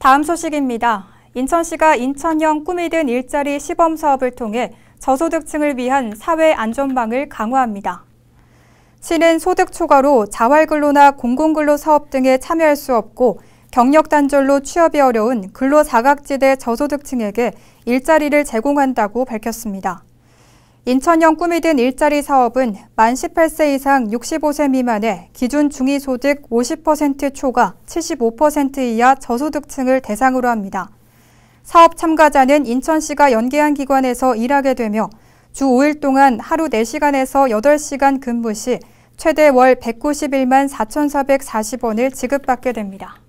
다음 소식입니다. 인천시가 인천형 꿈이 든 일자리 시범 사업을 통해 저소득층을 위한 사회 안전망을 강화합니다. 시는 소득 초과로 자활근로나 공공근로 사업 등에 참여할 수 없고 경력 단절로 취업이 어려운 근로 사각지대 저소득층에게 일자리를 제공한다고 밝혔습니다. 인천형 꿈이 든 일자리 사업은 만 18세 이상 65세 미만의 기준 중위소득 50% 초과 75% 이하 저소득층을 대상으로 합니다. 사업 참가자는 인천시가 연계한 기관에서 일하게 되며 주 5일 동안 하루 4시간에서 8시간 근무 시 최대 월 191만 4,440원을 지급받게 됩니다.